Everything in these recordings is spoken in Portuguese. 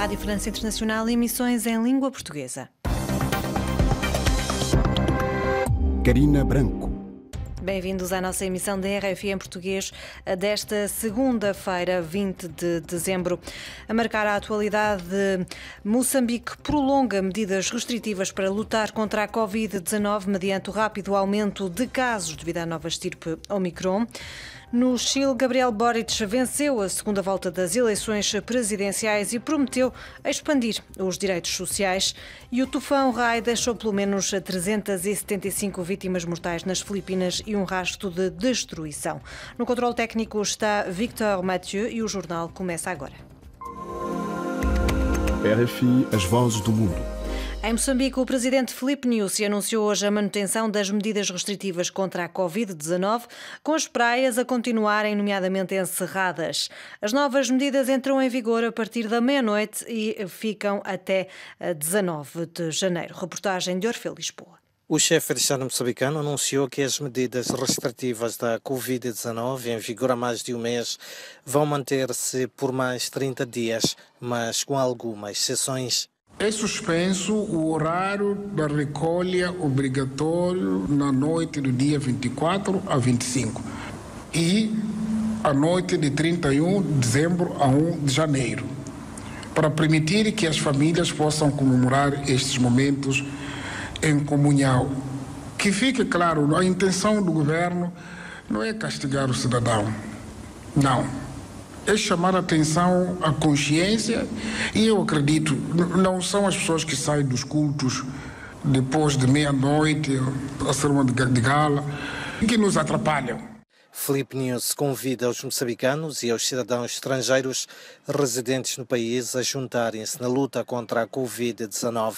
Rádio França Internacional, emissões em língua portuguesa. Carina Branco. Bem-vindos à nossa emissão da RFI em português desta segunda-feira, 20 de dezembro. A marcar a atualidade, Moçambique prolonga medidas restritivas para lutar contra a Covid-19 mediante o rápido aumento de casos devido à nova estirpe Omicron. No Chile, Gabriel Boric venceu a segunda volta das eleições presidenciais e prometeu expandir os direitos sociais. E o tufão Rai deixou pelo menos 375 vítimas mortais nas Filipinas e um rastro de destruição. No controle técnico está Victor Mathieu e o jornal começa agora. RFI As Vozes do Mundo. Em Moçambique, o presidente Filipe Nussi anunciou hoje a manutenção das medidas restritivas contra a Covid-19, com as praias a continuarem nomeadamente encerradas. As novas medidas entram em vigor a partir da meia-noite e ficam até 19 eh, de janeiro. Reportagem de Orfeu Lisboa. O chefe de Estado moçambicano anunciou que as medidas restritivas da Covid-19, em vigor há mais de um mês, vão manter-se por mais 30 dias, mas com algumas exceções. É suspenso o horário da recolha obrigatório na noite do dia 24 a 25 e à noite de 31 de dezembro a 1 de janeiro, para permitir que as famílias possam comemorar estes momentos em comunhão. Que fique claro, a intenção do governo não é castigar o cidadão, não é chamar a atenção, a consciência, e eu acredito, não são as pessoas que saem dos cultos depois de meia-noite, a sermão de gala, que nos atrapalham. Felipe News convida os moçambicanos e aos cidadãos estrangeiros residentes no país a juntarem-se na luta contra a Covid-19.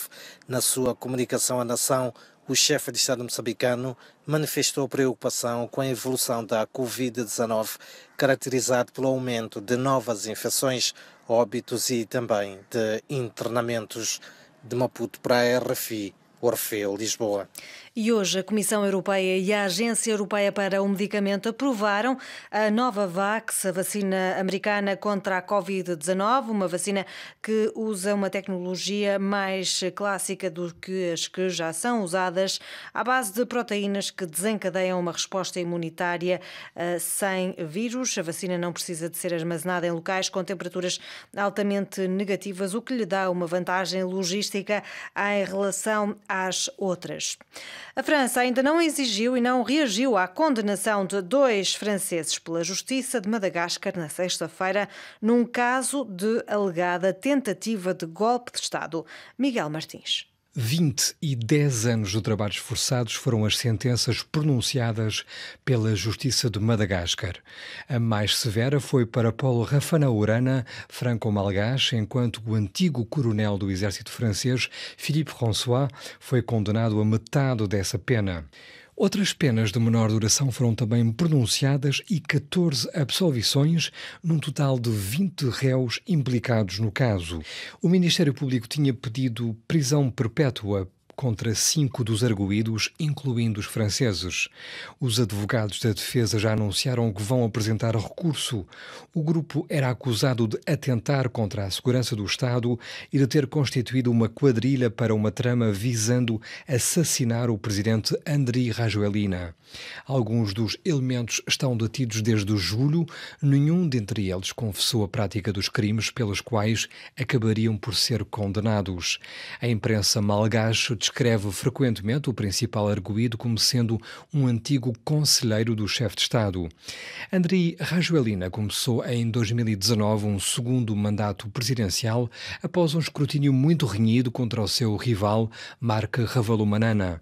Na sua comunicação à nação, o chefe de Estado moçambicano manifestou preocupação com a evolução da Covid-19, caracterizado pelo aumento de novas infecções, óbitos e também de internamentos de Maputo para a RFI. Orfeu, Lisboa. E hoje a Comissão Europeia e a Agência Europeia para o Medicamento aprovaram a nova VAX, a vacina americana contra a Covid-19, uma vacina que usa uma tecnologia mais clássica do que as que já são usadas, à base de proteínas que desencadeiam uma resposta imunitária eh, sem vírus. A vacina não precisa de ser armazenada em locais com temperaturas altamente negativas, o que lhe dá uma vantagem logística em relação às outras. A França ainda não exigiu e não reagiu à condenação de dois franceses pela Justiça de Madagascar na sexta-feira, num caso de alegada tentativa de golpe de Estado. Miguel Martins. 20 e 10 anos de trabalhos forçados foram as sentenças pronunciadas pela Justiça de Madagascar. A mais severa foi para Paulo Urana, Franco Malgache, enquanto o antigo coronel do exército francês, Philippe François, foi condenado a metade dessa pena. Outras penas de menor duração foram também pronunciadas e 14 absolvições, num total de 20 réus implicados no caso. O Ministério Público tinha pedido prisão perpétua contra cinco dos arguídos, incluindo os franceses. Os advogados da defesa já anunciaram que vão apresentar recurso. O grupo era acusado de atentar contra a segurança do Estado e de ter constituído uma quadrilha para uma trama visando assassinar o presidente Andri Rajoelina. Alguns dos elementos estão detidos desde julho, nenhum dentre eles confessou a prática dos crimes pelos quais acabariam por ser condenados. A imprensa malgache descreve frequentemente o principal arguído como sendo um antigo conselheiro do chefe de Estado. Andrei Rajoelina começou em 2019 um segundo mandato presidencial após um escrutínio muito renhido contra o seu rival, Marc Ravalomanana.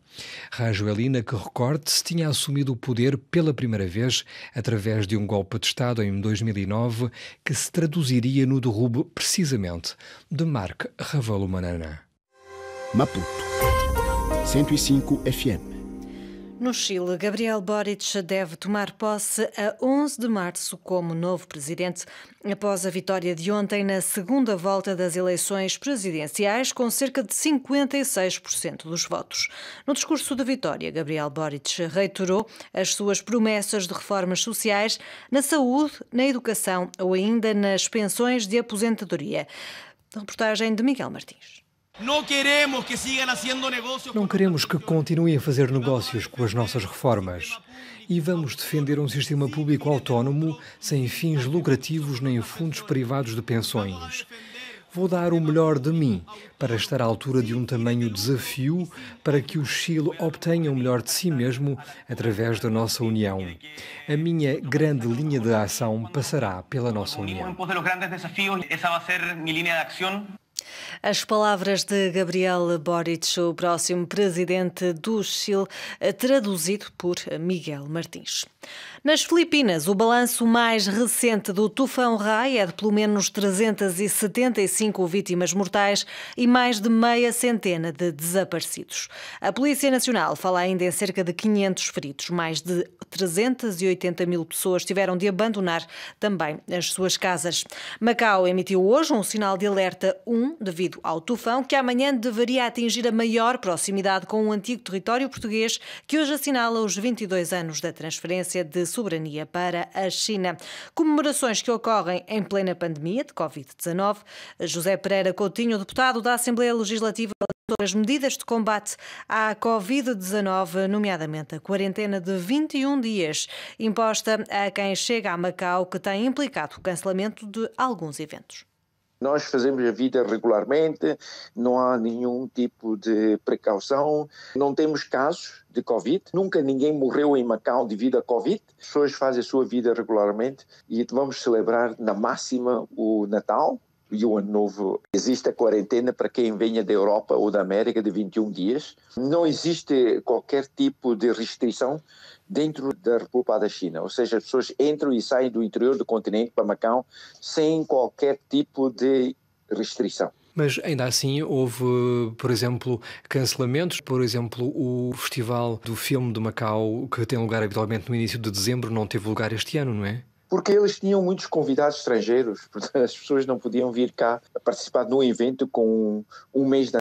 Rajoelina, que recorde-se, tinha assumido o poder pela primeira vez através de um golpe de Estado em 2009 que se traduziria no derrubo precisamente de Marc Ravalomanana. Maputo. 105 FM. No Chile, Gabriel Boric deve tomar posse a 11 de março como novo presidente, após a vitória de ontem na segunda volta das eleições presidenciais, com cerca de 56% dos votos. No discurso da vitória, Gabriel Boric reiterou as suas promessas de reformas sociais na saúde, na educação ou ainda nas pensões de aposentadoria. Reportagem de Miguel Martins. Não queremos que continuem a fazer negócios com as nossas reformas. E vamos defender um sistema público autónomo, sem fins lucrativos nem fundos privados de pensões. Vou dar o melhor de mim para estar à altura de um tamanho desafio para que o Chile obtenha o melhor de si mesmo através da nossa união. A minha grande linha de ação passará pela nossa união. Essa vai ser minha linha de ação. As palavras de Gabriel Boric, o próximo presidente do Chile, traduzido por Miguel Martins. Nas Filipinas, o balanço mais recente do tufão Rai é de pelo menos 375 vítimas mortais e mais de meia centena de desaparecidos. A Polícia Nacional fala ainda em cerca de 500 feridos. Mais de 380 mil pessoas tiveram de abandonar também as suas casas. Macau emitiu hoje um sinal de alerta 1 de devido ao tufão, que amanhã deveria atingir a maior proximidade com o antigo território português, que hoje assinala os 22 anos da transferência de soberania para a China. Comemorações que ocorrem em plena pandemia de Covid-19. José Pereira Coutinho, deputado da Assembleia Legislativa, sobre as medidas de combate à Covid-19, nomeadamente a quarentena de 21 dias, imposta a quem chega a Macau, que tem implicado o cancelamento de alguns eventos. Nós fazemos a vida regularmente, não há nenhum tipo de precaução, não temos casos de Covid, nunca ninguém morreu em Macau devido a Covid. As pessoas fazem a sua vida regularmente e vamos celebrar na máxima o Natal, e o ano novo. Existe a quarentena para quem venha da Europa ou da América de 21 dias. Não existe qualquer tipo de restrição dentro da República da China, ou seja, as pessoas entram e saem do interior do continente para Macau sem qualquer tipo de restrição. Mas ainda assim houve, por exemplo, cancelamentos. Por exemplo, o Festival do Filme de Macau, que tem lugar habitualmente no início de dezembro, não teve lugar este ano, não é? Porque eles tinham muitos convidados estrangeiros, portanto as pessoas não podiam vir cá participar de um evento com um mês de antecedência,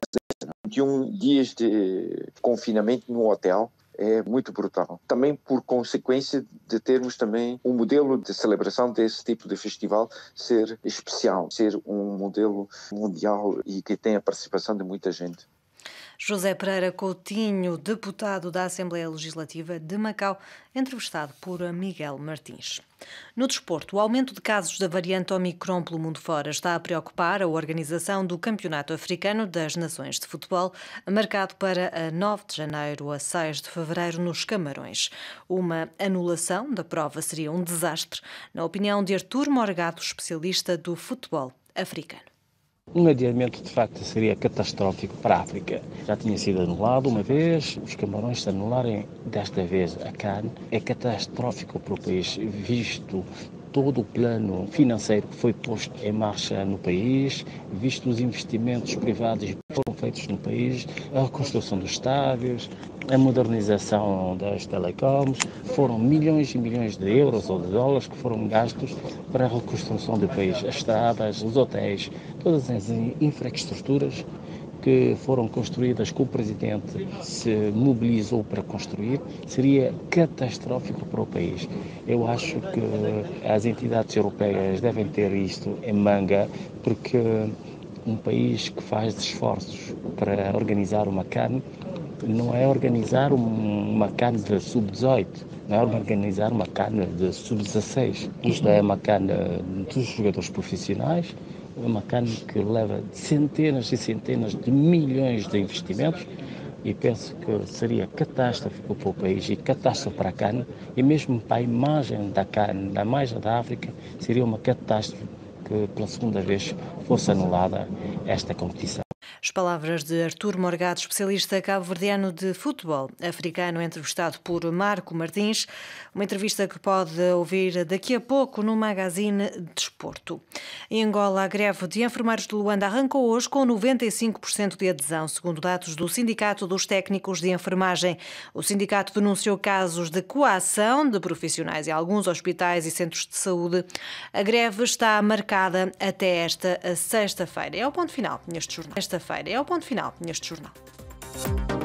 21 dias de confinamento num hotel é muito brutal. Também por consequência de termos também um modelo de celebração desse tipo de festival ser especial, ser um modelo mundial e que tenha a participação de muita gente. José Pereira Coutinho, deputado da Assembleia Legislativa de Macau, entrevistado por Miguel Martins. No desporto, o aumento de casos da variante Omicron pelo mundo fora está a preocupar a organização do Campeonato Africano das Nações de Futebol, marcado para a 9 de janeiro a 6 de fevereiro nos Camarões. Uma anulação da prova seria um desastre, na opinião de Artur Morgado, especialista do futebol africano. Um adiamento de facto seria catastrófico para a África. Já tinha sido anulado uma vez, os camarões se anularem desta vez a carne é catastrófico para o país, visto todo o plano financeiro que foi posto em marcha no país, visto os investimentos privados que foram feitos no país, a reconstrução dos estádios, a modernização das telecoms, foram milhões e milhões de euros ou de dólares que foram gastos para a reconstrução do país, as estradas, os hotéis, todas as infraestruturas que foram construídas que o presidente se mobilizou para construir seria catastrófico para o país. Eu acho que as entidades europeias devem ter isto em manga, porque um país que faz esforços para organizar uma carne não é organizar uma carne de sub-18, não é organizar uma carne de sub-16. Isto é uma carne dos jogadores profissionais uma carne que leva centenas e centenas de milhões de investimentos e penso que seria catástrofe para o país e catástrofe para a carne e mesmo para a imagem da carne, da imagem da África, seria uma catástrofe que pela segunda vez fosse anulada esta competição. As palavras de Artur Morgado, especialista cabo-verdiano de futebol africano, entrevistado por Marco Martins, uma entrevista que pode ouvir daqui a pouco no Magazine Desporto. Em Angola, a greve de enfermeiros de Luanda arrancou hoje com 95% de adesão, segundo dados do Sindicato dos Técnicos de Enfermagem. O sindicato denunciou casos de coação de profissionais em alguns hospitais e centros de saúde. A greve está marcada até esta sexta-feira. É o ponto final neste jornal quinta-feira. É o ponto final neste jornal.